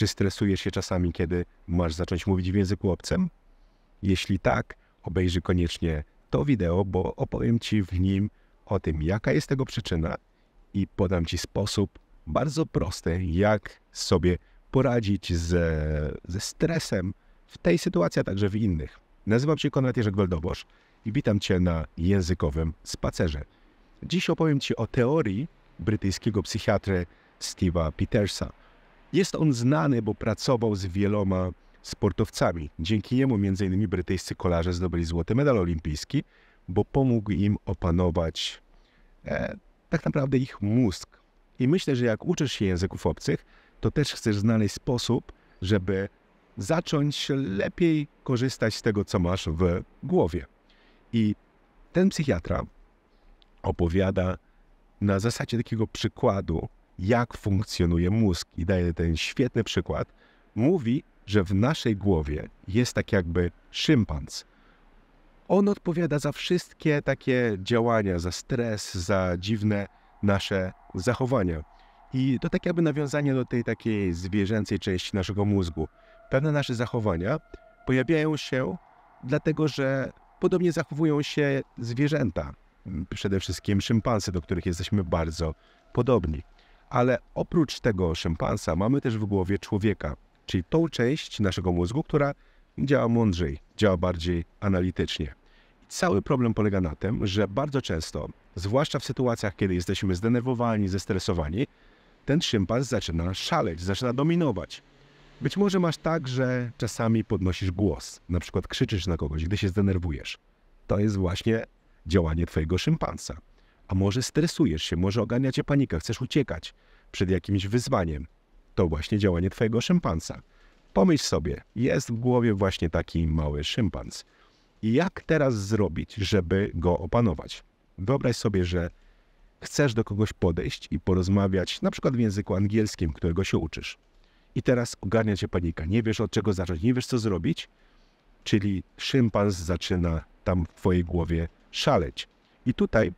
Czy stresujesz się czasami, kiedy masz zacząć mówić w języku obcym? Jeśli tak, obejrzyj koniecznie to wideo, bo opowiem Ci w nim o tym, jaka jest tego przyczyna i podam Ci sposób bardzo prosty, jak sobie poradzić ze, ze stresem w tej sytuacji, a także w innych. Nazywam się Konrad Jerzy Goldobosz i witam Cię na językowym spacerze. Dziś opowiem Ci o teorii brytyjskiego psychiatry Steve'a Petersa. Jest on znany, bo pracował z wieloma sportowcami. Dzięki niemu m.in. brytyjscy kolarze zdobyli złoty medal olimpijski, bo pomógł im opanować e, tak naprawdę ich mózg. I myślę, że jak uczysz się języków obcych, to też chcesz znaleźć sposób, żeby zacząć lepiej korzystać z tego, co masz w głowie. I ten psychiatra opowiada na zasadzie takiego przykładu, jak funkcjonuje mózg i daje ten świetny przykład. Mówi, że w naszej głowie jest tak jakby szympans. On odpowiada za wszystkie takie działania, za stres, za dziwne nasze zachowania. I to tak jakby nawiązanie do tej takiej zwierzęcej części naszego mózgu. Pewne nasze zachowania pojawiają się dlatego, że podobnie zachowują się zwierzęta. Przede wszystkim szympansy, do których jesteśmy bardzo podobni. Ale oprócz tego szympansa mamy też w głowie człowieka, czyli tą część naszego mózgu, która działa mądrzej, działa bardziej analitycznie. Cały problem polega na tym, że bardzo często, zwłaszcza w sytuacjach, kiedy jesteśmy zdenerwowani, zestresowani, ten szympans zaczyna szaleć, zaczyna dominować. Być może masz tak, że czasami podnosisz głos, na przykład krzyczysz na kogoś, gdy się zdenerwujesz. To jest właśnie działanie twojego szympansa. A może stresujesz się, może ogarnia cię panika, chcesz uciekać przed jakimś wyzwaniem. To właśnie działanie twojego szympansa. Pomyśl sobie, jest w głowie właśnie taki mały szympans. jak teraz zrobić, żeby go opanować? Wyobraź sobie, że chcesz do kogoś podejść i porozmawiać, na przykład w języku angielskim, którego się uczysz. I teraz ogarnia cię panika, nie wiesz od czego zacząć, nie wiesz co zrobić, czyli szympans zaczyna tam w twojej głowie szaleć. I tutaj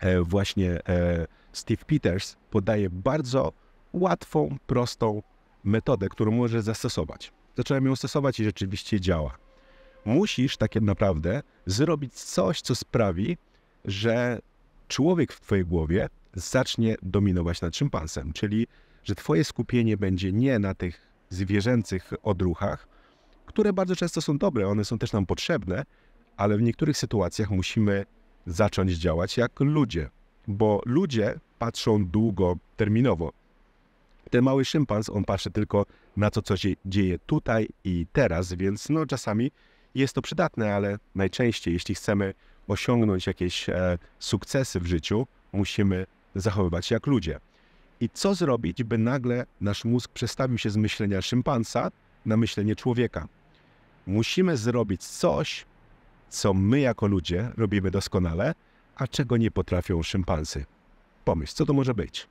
E, właśnie e, Steve Peters podaje bardzo łatwą, prostą metodę, którą możesz zastosować. Zacząłem ją stosować i rzeczywiście działa. Musisz tak naprawdę zrobić coś, co sprawi, że człowiek w Twojej głowie zacznie dominować nad szympansem, czyli że Twoje skupienie będzie nie na tych zwierzęcych odruchach, które bardzo często są dobre, one są też nam potrzebne, ale w niektórych sytuacjach musimy zacząć działać jak ludzie, bo ludzie patrzą długoterminowo. Ten mały szympans, on patrzy tylko na to, co się dzieje tutaj i teraz, więc no czasami jest to przydatne, ale najczęściej, jeśli chcemy osiągnąć jakieś e, sukcesy w życiu, musimy zachowywać się jak ludzie. I co zrobić, by nagle nasz mózg przestawił się z myślenia szympansa na myślenie człowieka? Musimy zrobić coś, co my jako ludzie robimy doskonale, a czego nie potrafią szympansy. Pomyśl, co to może być?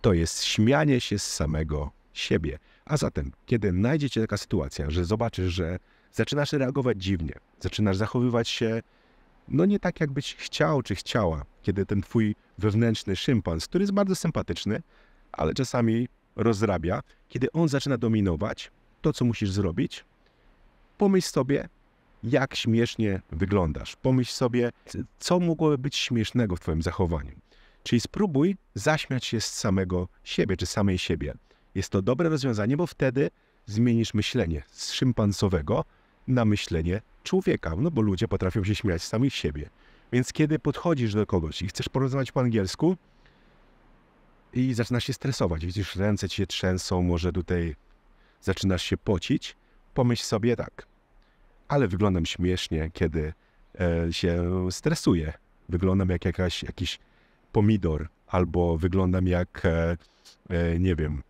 To jest śmianie się z samego siebie. A zatem, kiedy znajdziecie cię taka sytuacja, że zobaczysz, że zaczynasz reagować dziwnie, zaczynasz zachowywać się no nie tak, jakbyś chciał czy chciała, kiedy ten twój wewnętrzny szympans, który jest bardzo sympatyczny, ale czasami rozrabia, kiedy on zaczyna dominować, to co musisz zrobić, pomyśl sobie, jak śmiesznie wyglądasz. Pomyśl sobie, co mogłoby być śmiesznego w Twoim zachowaniu. Czyli spróbuj zaśmiać się z samego siebie czy samej siebie. Jest to dobre rozwiązanie, bo wtedy zmienisz myślenie z szympansowego na myślenie człowieka, no bo ludzie potrafią się śmiać z samych siebie. Więc kiedy podchodzisz do kogoś i chcesz porozmawiać po angielsku i zaczynasz się stresować, widzisz, ręce ci się trzęsą, może tutaj zaczynasz się pocić, pomyśl sobie tak, ale wyglądam śmiesznie, kiedy e, się stresuję. Wyglądam jak jakaś, jakiś pomidor, albo wyglądam jak, e, e, nie wiem,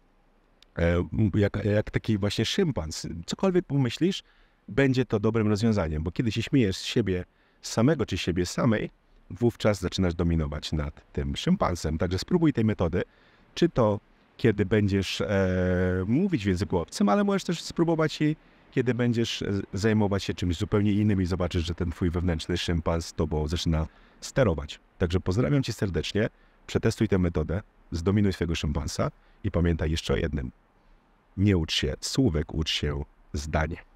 jak, jak taki właśnie szympans. Cokolwiek pomyślisz, będzie to dobrym rozwiązaniem, bo kiedy się śmiejesz z siebie samego czy siebie samej, wówczas zaczynasz dominować nad tym szympansem. Także spróbuj tej metody, czy to kiedy będziesz e, mówić w języku obcym, ale możesz też spróbować jej kiedy będziesz e, zajmować się czymś zupełnie innym i zobaczysz, że ten twój wewnętrzny szympans tobą zaczyna sterować. Także pozdrawiam cię serdecznie, przetestuj tę metodę, zdominuj swojego szympansa i pamiętaj jeszcze o jednym. Nie ucz się słówek, ucz się zdanie.